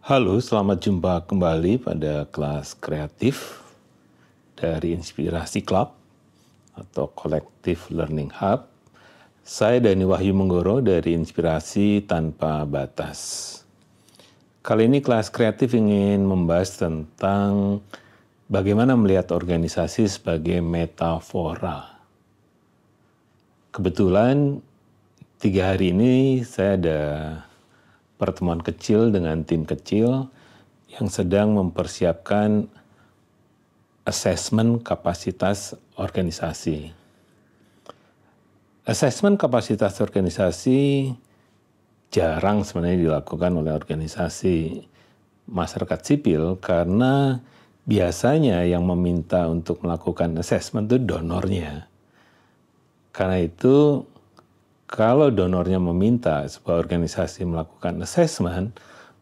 Halo, selamat jumpa kembali pada kelas kreatif dari Inspirasi Club atau Collective Learning Hub. Saya Dani Wahyu Menggoro dari Inspirasi Tanpa Batas. Kali ini kelas kreatif ingin membahas tentang bagaimana melihat organisasi sebagai metafora. Kebetulan tiga hari ini saya ada pertemuan kecil dengan tim kecil yang sedang mempersiapkan assessment kapasitas organisasi. Assessment kapasitas organisasi jarang sebenarnya dilakukan oleh organisasi masyarakat sipil karena biasanya yang meminta untuk melakukan assessment itu donornya. Karena itu kalau donornya meminta sebuah organisasi melakukan assessment,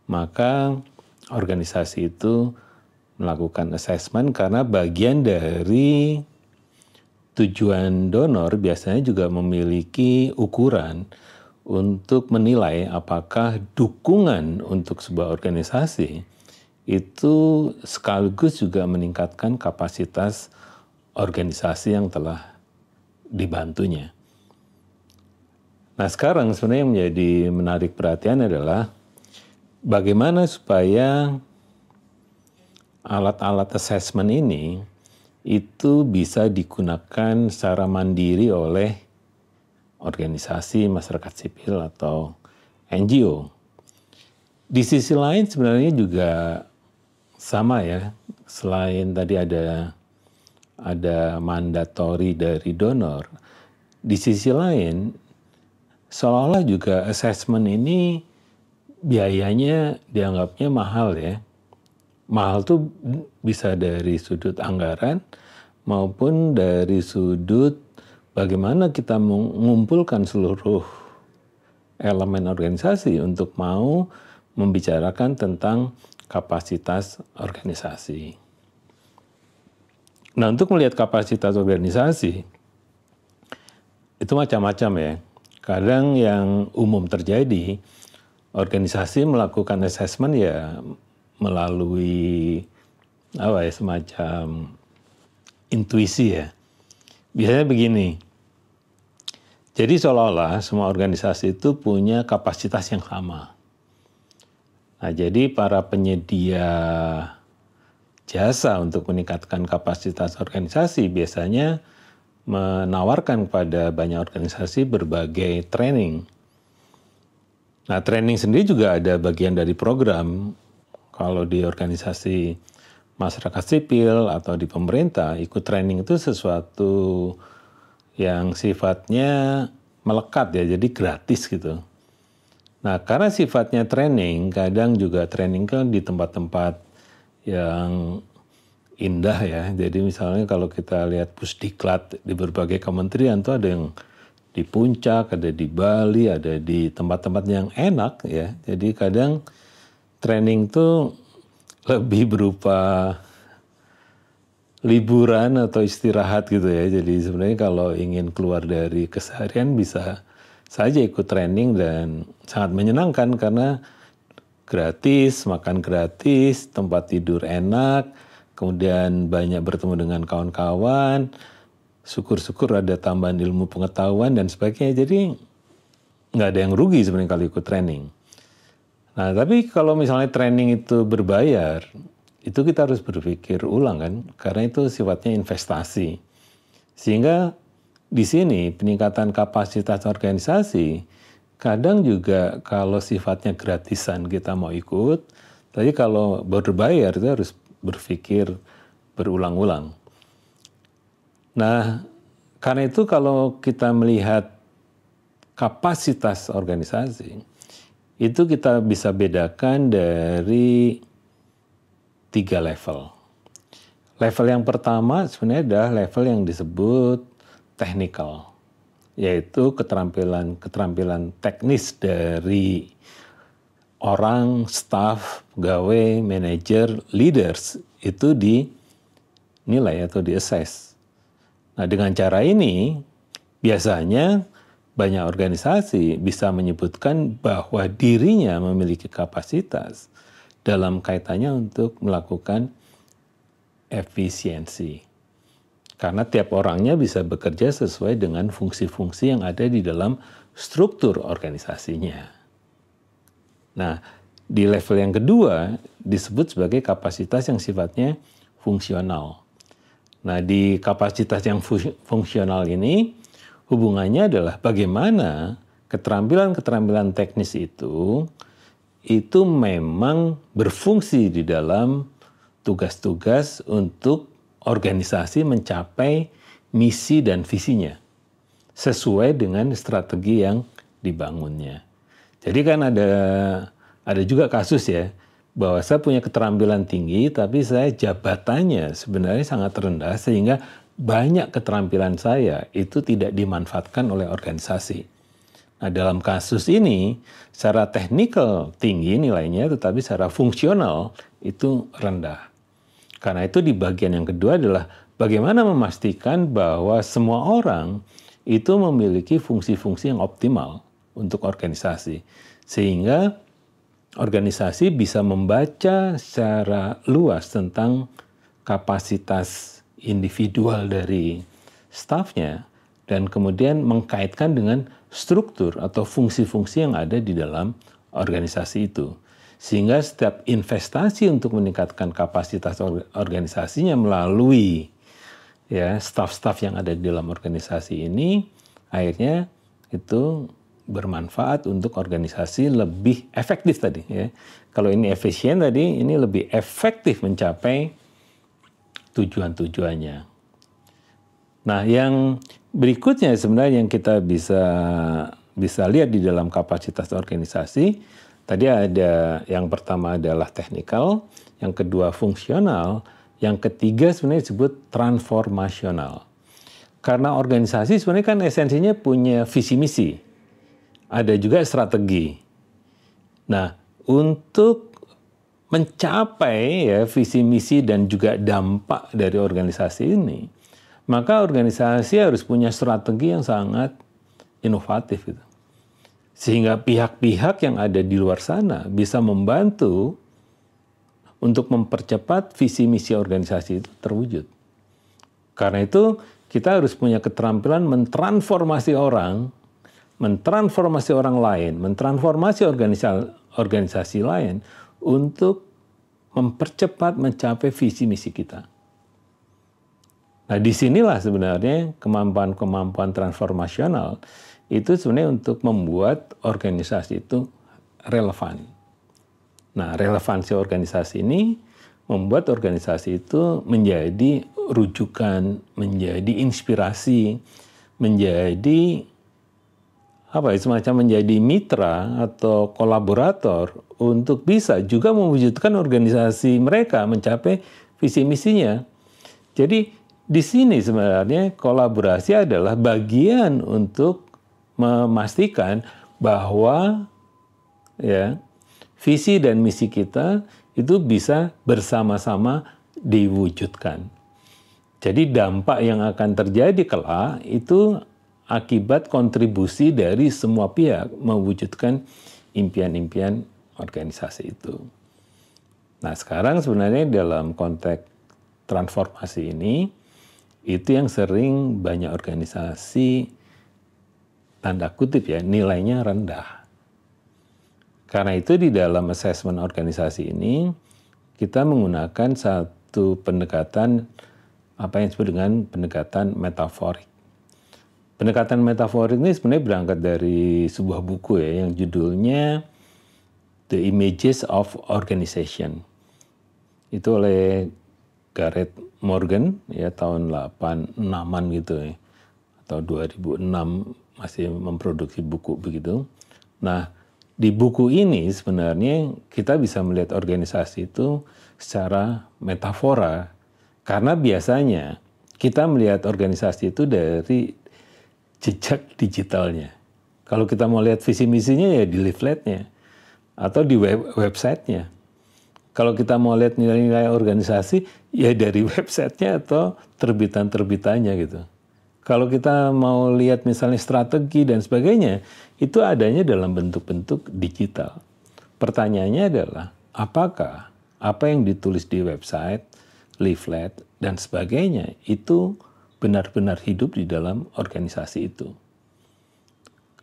maka organisasi itu melakukan assessment karena bagian dari tujuan donor biasanya juga memiliki ukuran untuk menilai apakah dukungan untuk sebuah organisasi itu sekaligus juga meningkatkan kapasitas organisasi yang telah dibantunya. Nah sekarang sebenarnya yang menjadi menarik perhatian adalah bagaimana supaya alat-alat assessment ini itu bisa digunakan secara mandiri oleh organisasi masyarakat sipil atau NGO. Di sisi lain sebenarnya juga sama ya, selain tadi ada ada mandatori dari donor, di sisi lain seolah-olah juga assessment ini biayanya dianggapnya mahal ya. Mahal tuh bisa dari sudut anggaran maupun dari sudut bagaimana kita mengumpulkan seluruh elemen organisasi untuk mau membicarakan tentang kapasitas organisasi. Nah, untuk melihat kapasitas organisasi itu macam-macam ya Kadang yang umum terjadi, organisasi melakukan assessment ya melalui apa ya semacam intuisi ya. Biasanya begini. Jadi seolah-olah semua organisasi itu punya kapasitas yang sama. Nah, jadi para penyedia jasa untuk meningkatkan kapasitas organisasi biasanya menawarkan kepada banyak organisasi berbagai training. Nah, training sendiri juga ada bagian dari program. Kalau di organisasi masyarakat sipil atau di pemerintah, ikut training itu sesuatu yang sifatnya melekat ya, jadi gratis gitu. Nah, karena sifatnya training, kadang juga training kan di tempat-tempat yang indah ya. Jadi misalnya kalau kita lihat pusdiklat di berbagai kementerian tuh ada yang di puncak, ada di Bali, ada di tempat-tempat yang enak ya. Jadi kadang training tuh lebih berupa liburan atau istirahat gitu ya. Jadi sebenarnya kalau ingin keluar dari keseharian bisa saja ikut training dan sangat menyenangkan karena gratis, makan gratis, tempat tidur enak, kemudian banyak bertemu dengan kawan-kawan, syukur-syukur ada tambahan ilmu pengetahuan dan sebagainya. Jadi nggak ada yang rugi sebenarnya kalau ikut training. Nah, tapi kalau misalnya training itu berbayar, itu kita harus berpikir ulang kan, karena itu sifatnya investasi. Sehingga di sini peningkatan kapasitas organisasi kadang juga kalau sifatnya gratisan kita mau ikut, tapi kalau berbayar itu harus berpikir berulang-ulang. Nah, karena itu kalau kita melihat kapasitas organisasi, itu kita bisa bedakan dari tiga level. Level yang pertama sebenarnya adalah level yang disebut technical, yaitu keterampilan-keterampilan teknis dari orang, staff, pegawai, manager, leaders itu dinilai atau diassess. Nah, dengan cara ini biasanya banyak organisasi bisa menyebutkan bahwa dirinya memiliki kapasitas dalam kaitannya untuk melakukan efisiensi. Karena tiap orangnya bisa bekerja sesuai dengan fungsi-fungsi yang ada di dalam struktur organisasinya. Nah, di level yang kedua disebut sebagai kapasitas yang sifatnya fungsional. Nah, di kapasitas yang fungsional ini hubungannya adalah bagaimana keterampilan-keterampilan teknis itu itu memang berfungsi di dalam tugas-tugas untuk organisasi mencapai misi dan visinya sesuai dengan strategi yang dibangunnya. Jadi kan ada ada juga kasus ya bahwa saya punya keterampilan tinggi tapi saya jabatannya sebenarnya sangat rendah sehingga banyak keterampilan saya itu tidak dimanfaatkan oleh organisasi. Nah, dalam kasus ini secara teknikal tinggi nilainya tetapi secara fungsional itu rendah. Karena itu di bagian yang kedua adalah bagaimana memastikan bahwa semua orang itu memiliki fungsi-fungsi yang optimal untuk organisasi. Sehingga organisasi bisa membaca secara luas tentang kapasitas individual dari stafnya dan kemudian mengkaitkan dengan struktur atau fungsi-fungsi yang ada di dalam organisasi itu. Sehingga setiap investasi untuk meningkatkan kapasitas organisasinya melalui ya staf-staf yang ada di dalam organisasi ini akhirnya itu bermanfaat untuk organisasi lebih efektif tadi ya. Kalau ini efisien tadi, ini lebih efektif mencapai tujuan-tujuannya. Nah, yang berikutnya sebenarnya yang kita bisa bisa lihat di dalam kapasitas organisasi, tadi ada yang pertama adalah teknikal, yang kedua fungsional, yang ketiga sebenarnya disebut transformasional. Karena organisasi sebenarnya kan esensinya punya visi misi ada juga strategi. Nah, untuk mencapai ya visi misi dan juga dampak dari organisasi ini, maka organisasi harus punya strategi yang sangat inovatif itu. Sehingga pihak-pihak yang ada di luar sana bisa membantu untuk mempercepat visi misi organisasi itu terwujud. Karena itu kita harus punya keterampilan mentransformasi orang mentransformasi orang lain, mentransformasi organisasi, organisasi lain untuk mempercepat mencapai visi misi kita. Nah, disinilah sebenarnya kemampuan-kemampuan transformasional itu sebenarnya untuk membuat organisasi itu relevan. Nah, relevansi organisasi ini membuat organisasi itu menjadi rujukan, menjadi inspirasi, menjadi apa semacam menjadi mitra atau kolaborator untuk bisa juga mewujudkan organisasi mereka mencapai visi misinya. Jadi di sini sebenarnya kolaborasi adalah bagian untuk memastikan bahwa ya visi dan misi kita itu bisa bersama-sama diwujudkan. Jadi dampak yang akan terjadi kelak itu akibat kontribusi dari semua pihak mewujudkan impian-impian organisasi itu. Nah, sekarang sebenarnya dalam konteks transformasi ini, itu yang sering banyak organisasi tanda kutip ya, nilainya rendah. Karena itu di dalam asesmen organisasi ini, kita menggunakan satu pendekatan apa yang disebut dengan pendekatan metaforik. Pendekatan metaforik ini sebenarnya berangkat dari sebuah buku ya yang judulnya The Images of Organization. Itu oleh Gareth Morgan ya tahun 86-an gitu ya atau 2006 masih memproduksi buku begitu. Nah, di buku ini sebenarnya kita bisa melihat organisasi itu secara metafora karena biasanya kita melihat organisasi itu dari jejak digitalnya. Kalau kita mau lihat visi misinya ya di leafletnya atau di web websitenya. Kalau kita mau lihat nilai-nilai organisasi ya dari websitenya atau terbitan-terbitannya gitu. Kalau kita mau lihat misalnya strategi dan sebagainya, itu adanya dalam bentuk-bentuk digital. Pertanyaannya adalah, apakah apa yang ditulis di website, leaflet, dan sebagainya itu benar-benar hidup di dalam organisasi itu.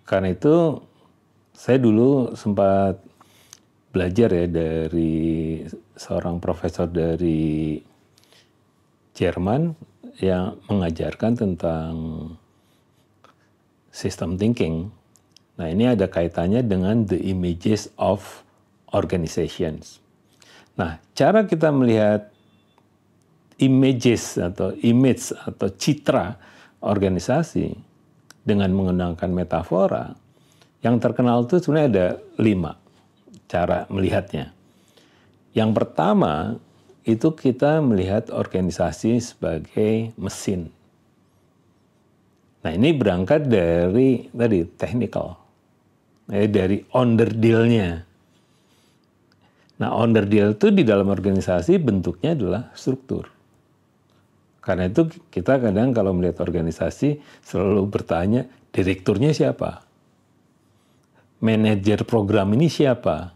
Karena itu saya dulu sempat belajar ya dari seorang profesor dari Jerman yang mengajarkan tentang sistem thinking. Nah, ini ada kaitannya dengan the images of organizations. Nah, cara kita melihat images atau image atau citra organisasi dengan menggunakan metafora yang terkenal itu sebenarnya ada lima cara melihatnya. Yang pertama itu kita melihat organisasi sebagai mesin. Nah ini berangkat dari tadi technical, eh, dari under deal-nya. Nah under deal itu di dalam organisasi bentuknya adalah struktur. Karena itu kita kadang kalau melihat organisasi selalu bertanya, direkturnya siapa? Manajer program ini siapa?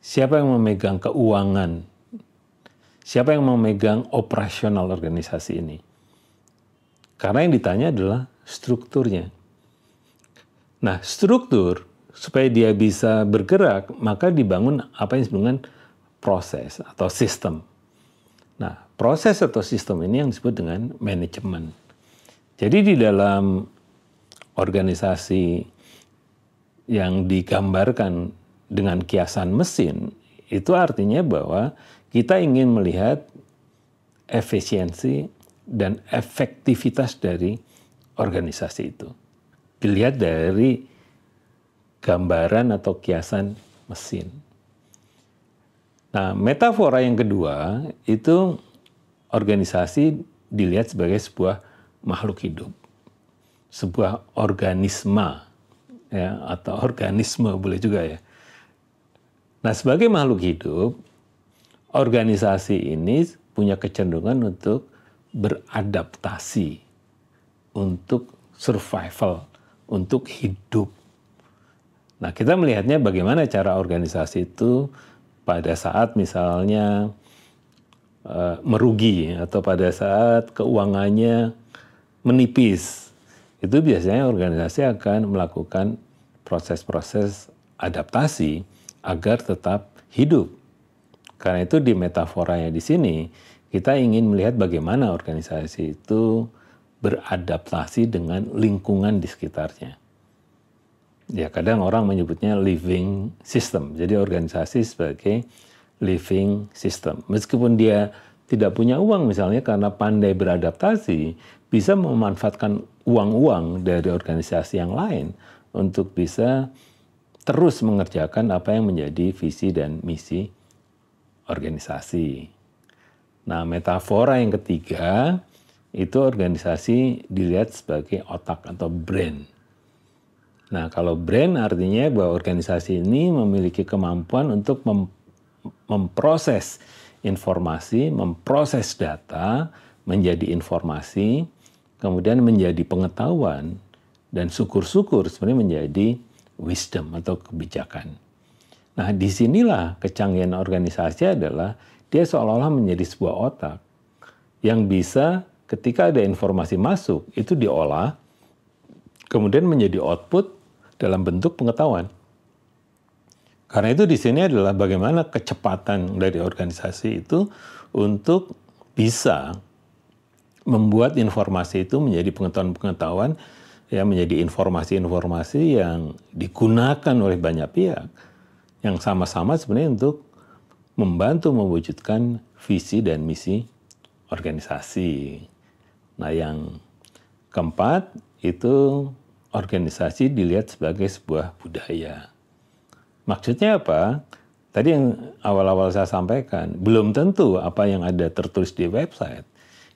Siapa yang memegang keuangan? Siapa yang memegang operasional organisasi ini? Karena yang ditanya adalah strukturnya. Nah, struktur supaya dia bisa bergerak, maka dibangun apa yang disebut dengan proses atau sistem. Nah, proses atau sistem ini yang disebut dengan manajemen. Jadi di dalam organisasi yang digambarkan dengan kiasan mesin, itu artinya bahwa kita ingin melihat efisiensi dan efektivitas dari organisasi itu. Dilihat dari gambaran atau kiasan mesin. Nah, metafora yang kedua itu organisasi dilihat sebagai sebuah makhluk hidup, sebuah organisma ya, atau organisme boleh juga ya. Nah sebagai makhluk hidup, organisasi ini punya kecenderungan untuk beradaptasi, untuk survival, untuk hidup. Nah kita melihatnya bagaimana cara organisasi itu pada saat misalnya Eh, merugi atau pada saat keuangannya menipis, itu biasanya organisasi akan melakukan proses-proses adaptasi agar tetap hidup. Karena itu di metaforanya di sini kita ingin melihat bagaimana organisasi itu beradaptasi dengan lingkungan di sekitarnya. Ya kadang orang menyebutnya living system. Jadi organisasi sebagai living system. Meskipun dia tidak punya uang misalnya karena pandai beradaptasi, bisa memanfaatkan uang-uang dari organisasi yang lain untuk bisa terus mengerjakan apa yang menjadi visi dan misi organisasi. Nah, metafora yang ketiga itu organisasi dilihat sebagai otak atau brain. Nah, kalau brain artinya bahwa organisasi ini memiliki kemampuan untuk mem memproses informasi, memproses data menjadi informasi, kemudian menjadi pengetahuan dan syukur-syukur sebenarnya menjadi wisdom atau kebijakan. Nah, disinilah kecanggihan organisasi adalah dia seolah-olah menjadi sebuah otak yang bisa ketika ada informasi masuk itu diolah kemudian menjadi output dalam bentuk pengetahuan. Karena itu di sini adalah bagaimana kecepatan dari organisasi itu untuk bisa membuat informasi itu menjadi pengetahuan-pengetahuan ya menjadi informasi-informasi yang digunakan oleh banyak pihak yang sama-sama sebenarnya untuk membantu mewujudkan visi dan misi organisasi. Nah, yang keempat itu organisasi dilihat sebagai sebuah budaya. Maksudnya apa? Tadi yang awal-awal saya sampaikan, belum tentu apa yang ada tertulis di website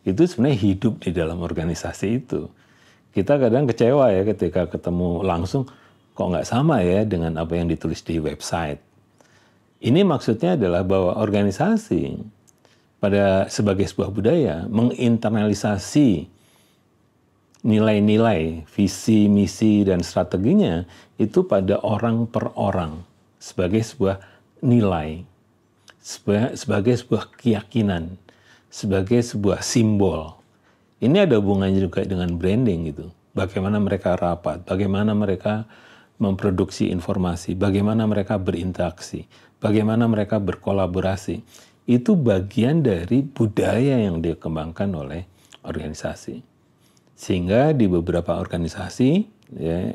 itu sebenarnya hidup di dalam organisasi itu. Kita kadang kecewa ya ketika ketemu langsung, kok nggak sama ya dengan apa yang ditulis di website. Ini maksudnya adalah bahwa organisasi pada sebagai sebuah budaya menginternalisasi nilai-nilai, visi, misi, dan strateginya itu pada orang per orang sebagai sebuah nilai, sebagai sebuah keyakinan, sebagai sebuah simbol. Ini ada hubungannya juga dengan branding gitu. Bagaimana mereka rapat, bagaimana mereka memproduksi informasi, bagaimana mereka berinteraksi, bagaimana mereka berkolaborasi. Itu bagian dari budaya yang dikembangkan oleh organisasi. Sehingga di beberapa organisasi, ya,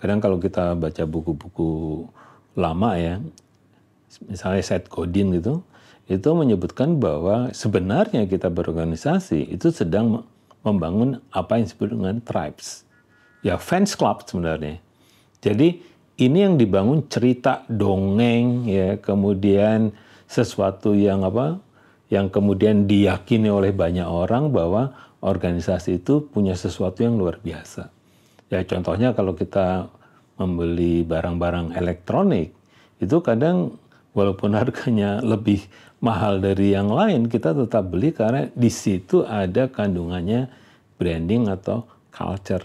kadang kalau kita baca buku-buku lama ya, misalnya Seth Godin gitu, itu menyebutkan bahwa sebenarnya kita berorganisasi itu sedang membangun apa yang disebut dengan tribes. Ya fans club sebenarnya. Jadi ini yang dibangun cerita dongeng ya, kemudian sesuatu yang apa yang kemudian diyakini oleh banyak orang bahwa organisasi itu punya sesuatu yang luar biasa. Ya contohnya kalau kita membeli barang-barang elektronik itu kadang walaupun harganya lebih mahal dari yang lain kita tetap beli karena di situ ada kandungannya branding atau culture.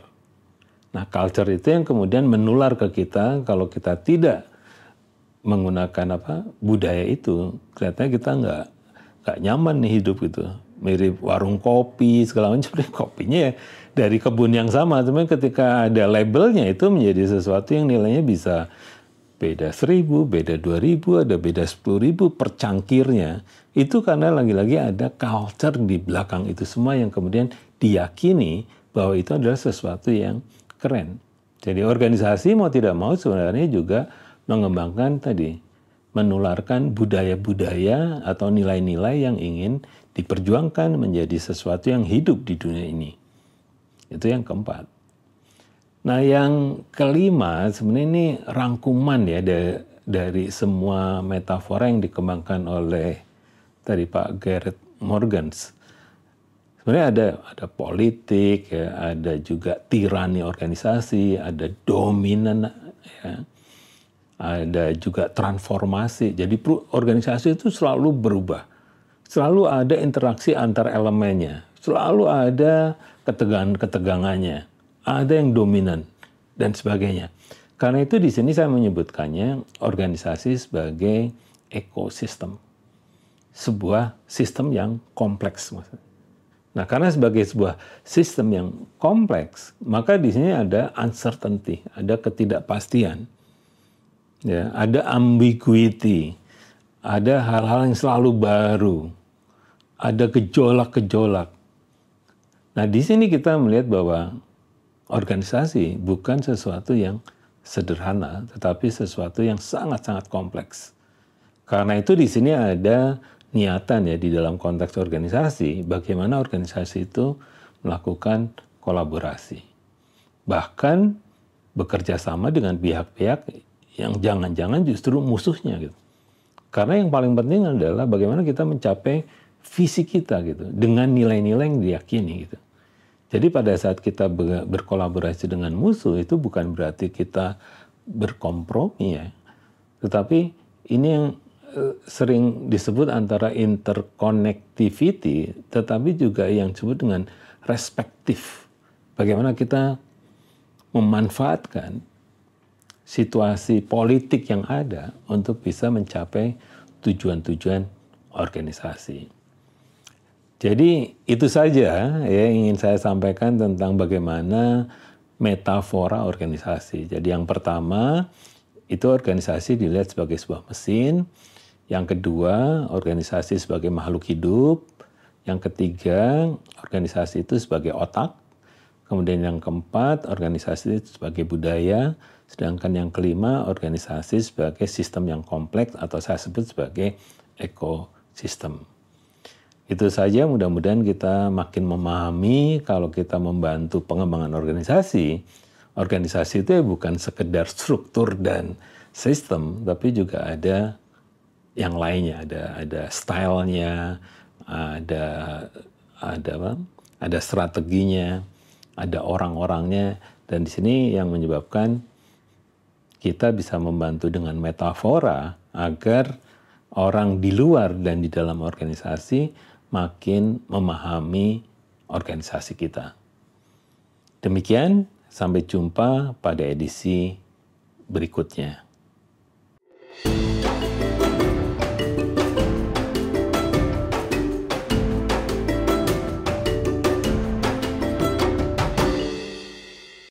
Nah, culture itu yang kemudian menular ke kita kalau kita tidak menggunakan apa budaya itu kelihatannya kita nggak nggak nyaman nih hidup gitu mirip warung kopi segala macam kopinya ya dari kebun yang sama, tapi ketika ada labelnya itu menjadi sesuatu yang nilainya bisa beda seribu, beda dua ribu, ada beda sepuluh ribu per cangkirnya. Itu karena lagi-lagi ada culture di belakang itu semua yang kemudian diyakini bahwa itu adalah sesuatu yang keren. Jadi organisasi mau tidak mau sebenarnya juga mengembangkan tadi menularkan budaya-budaya atau nilai-nilai yang ingin diperjuangkan menjadi sesuatu yang hidup di dunia ini. Itu yang keempat. Nah, yang kelima sebenarnya ini rangkuman ya dari, dari semua metafora yang dikembangkan oleh tadi Pak Garrett Morgans. Sebenarnya ada ada politik, ya, ada juga tirani organisasi, ada dominan, ya, ada juga transformasi. Jadi organisasi itu selalu berubah, selalu ada interaksi antar elemennya selalu ada ketegangan-ketegangannya, ada yang dominan dan sebagainya. Karena itu di sini saya menyebutkannya organisasi sebagai ekosistem. Sebuah sistem yang kompleks Nah, karena sebagai sebuah sistem yang kompleks, maka di sini ada uncertainty, ada ketidakpastian. Ya, ada ambiguity, ada hal-hal yang selalu baru, ada gejolak-gejolak Nah, di sini kita melihat bahwa organisasi bukan sesuatu yang sederhana, tetapi sesuatu yang sangat-sangat kompleks. Karena itu di sini ada niatan ya di dalam konteks organisasi, bagaimana organisasi itu melakukan kolaborasi. Bahkan bekerja sama dengan pihak-pihak yang jangan-jangan justru musuhnya gitu. Karena yang paling penting adalah bagaimana kita mencapai visi kita gitu dengan nilai-nilai yang diyakini gitu. Jadi pada saat kita berkolaborasi dengan musuh itu bukan berarti kita berkompromi ya. Tetapi ini yang eh, sering disebut antara interconnectivity tetapi juga yang disebut dengan respektif. Bagaimana kita memanfaatkan situasi politik yang ada untuk bisa mencapai tujuan-tujuan organisasi. Jadi itu saja ya yang ingin saya sampaikan tentang bagaimana metafora organisasi. Jadi yang pertama itu organisasi dilihat sebagai sebuah mesin, yang kedua organisasi sebagai makhluk hidup, yang ketiga organisasi itu sebagai otak, kemudian yang keempat organisasi itu sebagai budaya, sedangkan yang kelima organisasi sebagai sistem yang kompleks atau saya sebut sebagai ekosistem. Itu saja mudah-mudahan kita makin memahami kalau kita membantu pengembangan organisasi, organisasi itu ya bukan sekedar struktur dan sistem, tapi juga ada yang lainnya, ada ada stylenya, ada ada apa? Ada strateginya, ada orang-orangnya, dan di sini yang menyebabkan kita bisa membantu dengan metafora agar orang di luar dan di dalam organisasi makin memahami organisasi kita. Demikian, sampai jumpa pada edisi berikutnya. thank you